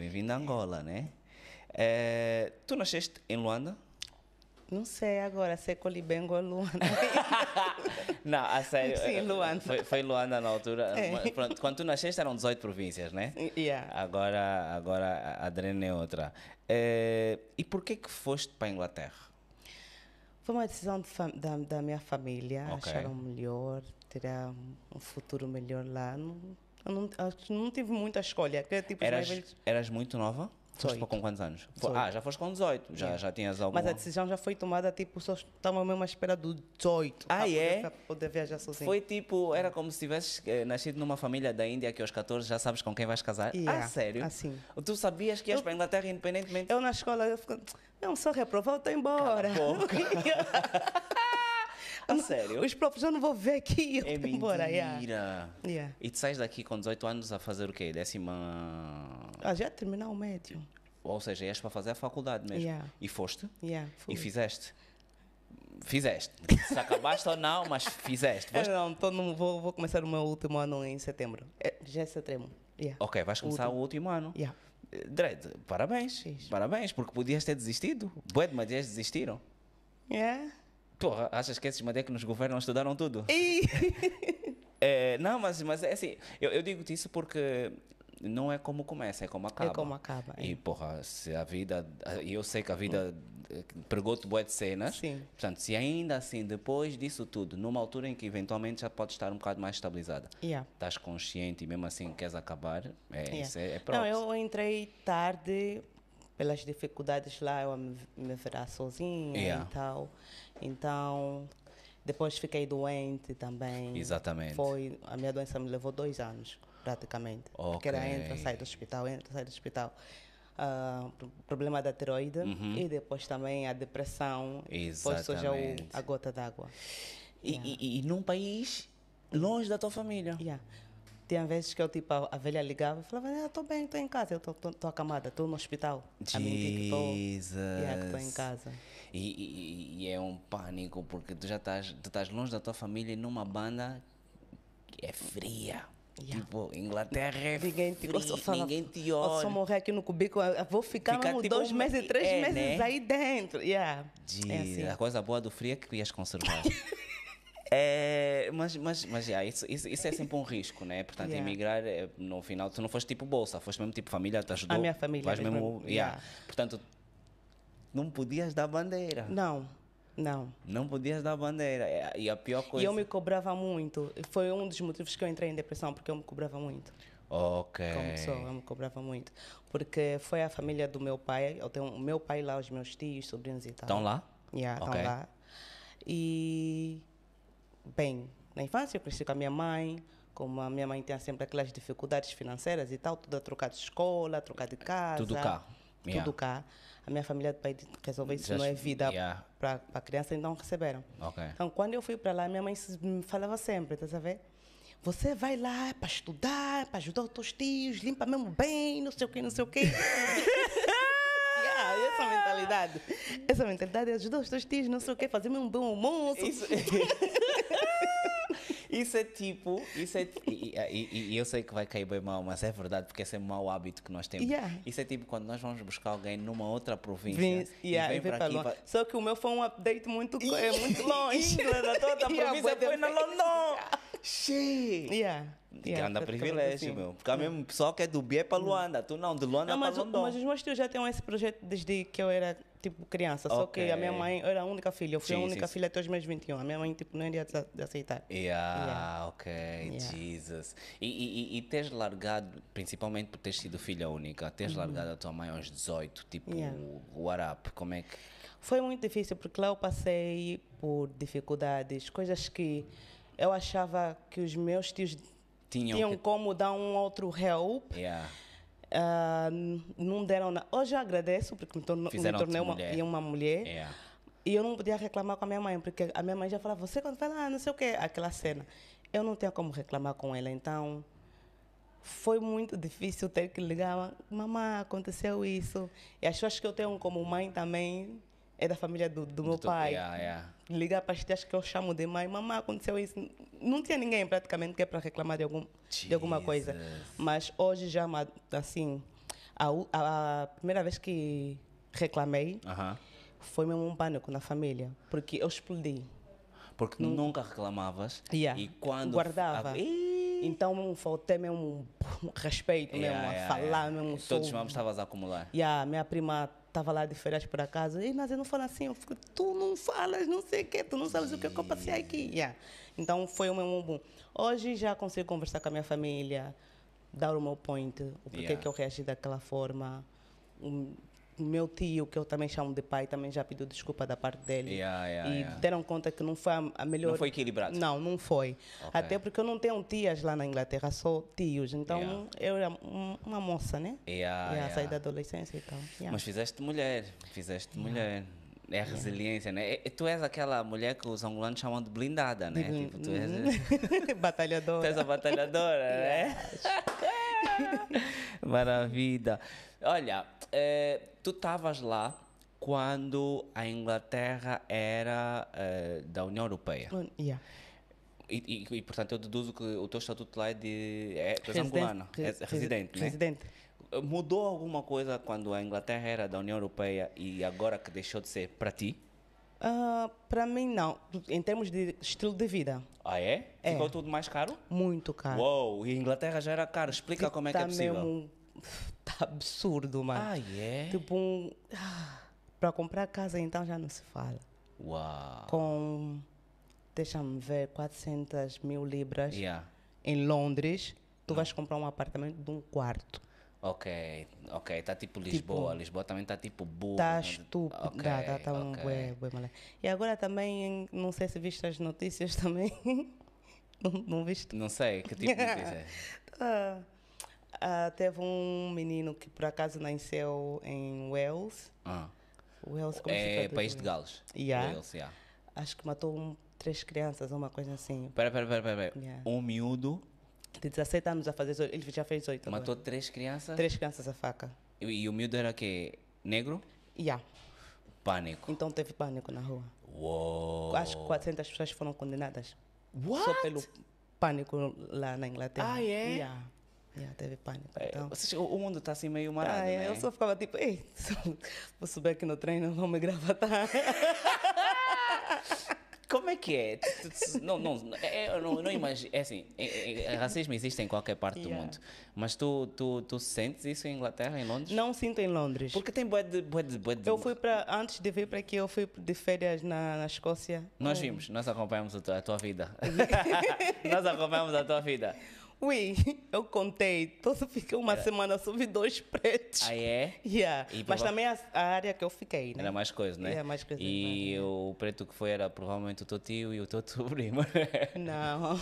bem-vindo a Angola, né? É, tu nasceste em Luanda? Não sei agora se é Colibengo ou Luanda. não, a sério. Sim, é, Luanda. Foi, foi Luanda na altura. É. Pronto, quando tu nasceste eram 18 províncias, né? Yeah. Agora, agora a Drena é outra. É, e por que que foste para a Inglaterra? Foi uma decisão de da, da, minha família. Okay. Acharam melhor, terá um futuro melhor lá. Não eu não, acho que não tive muita escolha. Que, é tipo, eras, eras muito nova? Foste com quantos anos? Ah, já foste com 18, já, já tinhas alguma... Mas a decisão já foi tomada, tipo, só estava mesmo à espera do 18. Ah, é? Poder, poder viajar sozinho. Foi tipo, era como se tivesses eh, nascido numa família da Índia que aos 14 já sabes com quem vais casar. Ah, yeah. Ah, sério? Assim. Tu sabias que ias eu, para a Inglaterra independentemente? Eu na escola, eu fico, não, só reprovado estou embora. Tá sério? Os próprios, eu não vou ver aqui, eu é vou embora. Mentira. Yeah. E tu sais daqui com 18 anos a fazer o quê? Décima... Ah, já terminar o médio. Ou seja, és para fazer a faculdade mesmo. Yeah. E foste? Yeah, E fizeste? Fizeste. Se acabaste ou não, mas fizeste. Vais... Não, tô, não vou, vou, começar o meu último ano em setembro. É, já é setembro. Yeah. Ok, vais começar o último, o último ano. Yeah. Dredd, parabéns. Parabéns, porque podias ter desistido. Boedma, já desistiram. É. Yeah. Porra, achas que esses madeira que nos governam estudaram tudo? é, não, mas, mas é assim, eu, eu digo isso porque não é como começa, é como acaba. É como acaba. É. E porra, se a vida. e Eu sei que a vida eh, pregou-te boa de cenas. Sim. Portanto, se ainda assim, depois disso tudo, numa altura em que eventualmente já pode estar um bocado mais estabilizada, yeah. estás consciente e mesmo assim queres acabar, é, yeah. isso é, é próprio. Não, eu entrei tarde pelas dificuldades lá, eu me, me virar sozinha yeah. e tal. Então, depois fiquei doente também. Exatamente. Foi, a minha doença me levou dois anos, praticamente. Okay. Porque era entra, sai do hospital, entra, sai do hospital. Uh, problema da tiroide uhum. e depois também a depressão. Exatamente. Depois já a gota d'água. E, yeah. e, e num país longe da tua família. Yeah. Tinha vezes que eu, tipo, a, a velha ligava e falava, ah, estou bem, estou em casa, eu estou acamada, estou no hospital. Jesus. A mim estou em casa. E, e, e, é um pânico, porque tu já estás, tu estás longe da tua família numa banda que é fria. Yeah. Tipo, Inglaterra é ninguém ninguém te olha. Eu morrer aqui no cubículo, vou ficar Fica, tipo, dois meses, três é, meses né? aí dentro. Yeah. é assim. A coisa boa do frio é que ias conservar. É, mas mas, mas yeah, isso, isso, isso, é sempre um risco, né? Portanto, yeah. emigrar, é, no final, tu não foste tipo bolsa, foste mesmo tipo família, te ajudou. A minha família. Vais mesmo, mesmo yeah. yeah. Portanto, não podias dar bandeira. Não, não. Não podias dar bandeira. É, e a pior coisa. E eu me cobrava muito. Foi um dos motivos que eu entrei em depressão, porque eu me cobrava muito. Ok. Como sou, eu me cobrava muito. Porque foi a família do meu pai. Eu tenho o meu pai lá, os meus tios, sobrinhos e tal. Estão lá? Yeah, estão okay. lá. E bem. Na infância eu cresci com a minha mãe, como a minha mãe tinha sempre aquelas dificuldades financeiras e tal, tudo a trocar de escola, trocar de casa. Tudo cá. Tudo yeah. cá. A minha família de pai resolveu isso Just, não é vida yeah. para a criança, então receberam. Okay. Então, quando eu fui para lá, minha mãe me falava sempre, tá sabendo? Você vai lá para estudar, para ajudar os teus tios, limpa mesmo bem, não sei o quê, não sei o quê. yeah, essa mentalidade. Essa mentalidade é ajudar os teus tios, não sei o quê, fazer mesmo um bom almoço. Isso. Isso é tipo. Isso é, e, e, e, eu sei que vai cair bem mal, mas é verdade, porque esse é um mau hábito que nós temos. Yeah. Isso é tipo quando nós vamos buscar alguém numa outra província. Vim, yeah, e vem, vem para aqui. Pra... Só que o meu foi um update muito, é, muito longe. Inglaterra, toda a província foi na London. Cheio! Yeah. Yeah, anda privilégio, assim. meu. Porque há mesmo pessoal que é do Bié para hum. Luanda. Tu não, de Luanda não, é para London. Mas os meus tios já têm esse projeto desde que eu era tipo criança, só que a minha mãe era a única filha, eu fui Jesus. a única filha até os meus 21. A minha mãe tipo não iria aceitar. Yeah, yeah. ok, yeah. Jesus. E, e, e teres largado, principalmente por teres sido filha única, teres uhum. largado a tua mãe aos 18, tipo, yeah. what up? Como é que. Foi muito difícil, porque lá eu passei por dificuldades, coisas que eu achava que os meus tios tinham, tinham que... como dar um outro help. Yeah não deram nada. Hoje eu agradeço porque me, torno, me tornei uma mulher. Uma mulher yeah. É. E eu não podia reclamar com a minha mãe, porque a minha mãe já falava, você quando fala, ah, não sei o quê, aquela cena. Eu não tinha como reclamar com ela, então foi muito difícil ter que ligar, mamã aconteceu isso. E as pessoas que eu tenho como mãe também é da família do, do meu do pai. yeah, yeah. É, é ligar para as tias que eu é chamo de mãe, mamãe, aconteceu isso. Não tinha ninguém praticamente que é para reclamar de, algum, de alguma coisa. Mas hoje já, assim, a, a, a primeira vez que reclamei uh -huh. foi mesmo um pânico na família, porque eu explodi. Porque Nun nunca reclamavas yeah. e quando. Guardava. E... Então faltei mesmo respeito yeah, mesmo, yeah, a falar mesmo. Todos os mamas estavas a acumular. Yeah, minha prima Estava lá de férias por acaso. Ei, mas eu não falo assim. Eu fico, tu não falas não sei o quê. Tu não sabes o que eu passei aqui. Yeah. Então, foi um meu bom Hoje já consigo conversar com a minha família, dar o meu point, o porquê yeah. que eu reagi daquela forma meu tio, que eu também chamo de pai, também já pediu desculpa da parte dele. Yeah, yeah, e yeah. deram conta que não foi a melhor. Não foi equilibrado? Não, não foi. Okay. Até porque eu não tenho tias lá na Inglaterra, só tios. Então eu era uma moça, né? Yeah, yeah, Saí da adolescência e então. tal. Mas fizeste mulher, fizeste mulher. É a resiliência, né? E tu és aquela mulher que os angolanos chamam de blindada, né? Uhum. Tipo, tu és. Uhum. batalhadora. Tu és a batalhadora, né? Maravilha. Olha, eh, tu estavas lá quando a Inglaterra era eh, da União Europeia. Hum, yeah. E, e, e, portanto eu deduzo que o teu estatuto lá é de é, tu és residente, angolano, é residente, residente, né? residente. Mudou alguma coisa quando a Inglaterra era da União Europeia e agora que deixou de ser para ti? Uh, para mim, não. Em termos de estilo de vida. Ah, é? é. Ficou tudo mais caro? Muito caro. Uou, e a Inglaterra já era caro. Explica como é que é tá possível. Mesmo tá absurdo, mano. Ah, é? Yeah. Tipo, um, ah, para comprar casa então já não se fala. Uau. Com, deixa-me ver, 400 mil libras yeah. em Londres, tu não. Ah. vais comprar um apartamento de um quarto. Ok, ok, tá tipo, tipo Lisboa, tipo, Lisboa também tá tipo burro. Tá né? estúpido, okay, tá, tá, tá okay. um bué, bué E agora também, não sei se viste as notícias também, não, não viste? Não sei, que tipo de notícia? Ah, Uh, teve um menino que por acaso nasceu em Wales. Ah. Wales como é País de Gales. Yeah. Wales, yeah. Acho que matou um, três crianças, uma coisa assim. Pera, pera, pera, pera. Yeah. Um miúdo. De 17 anos a fazer Ele já fez 8. Matou agora. três crianças? Três crianças a faca. E, e o miúdo era que Negro? Yeah. Pânico. Então teve pânico na rua. Uou. Acho que 400 pessoas foram condenadas. What? Só pelo pânico lá na Inglaterra. Ah, é? Yeah. Yeah, teve pânico. É, então. É, o mundo está assim meio tá, marado, ah, é, né? Eu né? só ficava tipo, ei, vou subir aqui no treino, vou me gravatar. Tá? Como é que é? Não, é, é, não, eu não, não imagino. É assim, racismo existe em qualquer parte yeah. do mundo. Mas tu, tu, tu sentes isso em Inglaterra, em Londres? Não sinto em Londres. Porque tem bué de, bué de, bué de... Eu fui para... Antes de vir para aqui, eu fui de férias na, na Escócia. Nós vimos, nós acompanhamos a tua, a tua vida. nós acompanhamos a tua vida. Ui, eu contei. Todo fiquei uma Era. É. semana, subi dois pretos. Ah, é? Yeah. E, Mas também a, a, área que eu fiquei, né? Era mais coisa, né? Era mais coisa. E mais, o preto que foi era provavelmente o teu tio e o teu primo. Não.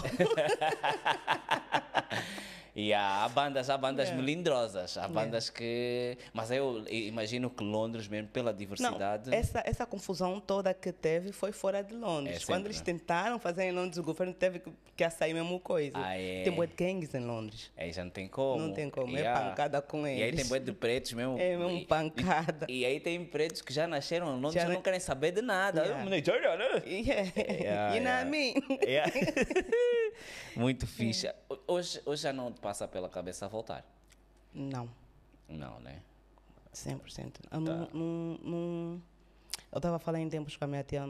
E há, há bandas, há bandas yeah. É. melindrosas, há é. bandas yeah. que. Mas eu imagino que Londres, mesmo pela diversidade. Não, essa, essa confusão toda que teve foi fora de Londres. É Quando eles tentaram fazer em Londres, o governo teve que, que sair a mesma coisa. Ah, é. Tem boi de gangues em Londres. É, já não tem como. Não tem como, é pancada com eles. E aí tem boi de pretos mesmo. É mesmo pancada. E, e, aí tem pretos que já nasceram em Londres já, já não querem saber de nada. Yeah. Yeah. You know what I mean? Muito ficha. É. Hoje, hoje já não te passa pela cabeça a voltar? Não. Não, né? 100%. Eu, tá. não, não, eu tava falando em tempos com a minha tia,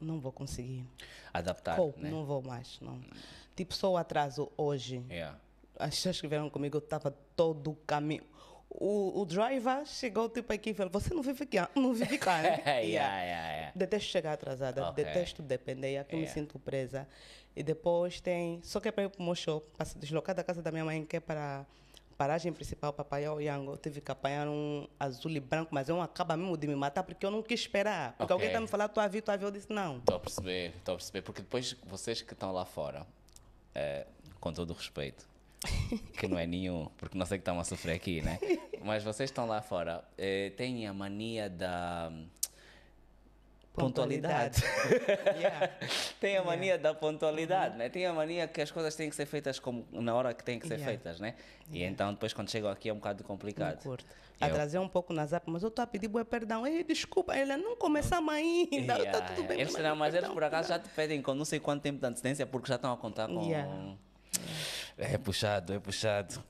não vou conseguir. Adaptar, Pô, né? Não vou mais, não. Tipo, só o atraso hoje. Yeah. É. As pessoas que vieram comigo, eu estava todo o caminho o, o driver chegou tipo aqui e falou: Você não vive aqui, não vive cá. Né? yeah, yeah. Yeah, yeah. Detesto chegar atrasada, okay. detesto depender, aqui yeah. me sinto presa. E depois tem. Só que é para ir para o meu show, para se deslocar da casa da minha mãe, que é para paragem principal para apanhar o Yango, eu tive que apanhar um azul e branco, mas é um acaba mesmo de me matar porque eu não quis esperar. Porque okay. alguém está me falando, ah, tu a vi, tu a eu disse não. Estou a perceber, estou a perceber. Porque depois vocês que estão lá fora, é, com todo o respeito, que não é nenhum, porque não sei que estão a sofrer aqui, né? Mas vocês estão lá fora, eh, têm a mania da pontualidade. pontualidade. yeah. Tem a mania yeah. da pontualidade, uhum. né? Tem a mania que as coisas têm que ser feitas como na hora que têm que ser yeah. feitas, né? E então depois quando chegam aqui é um bocado complicado. A trazer Eu... um pouco na zap, mas eu estou a pedir boa perdão. Ei, desculpa, ela não começamos ainda. Está tudo bem. Eles, mas, não, mas eles por acaso já te pedem com não sei quanto tempo de antecedência porque já estão a contar com é puxado, é puxado.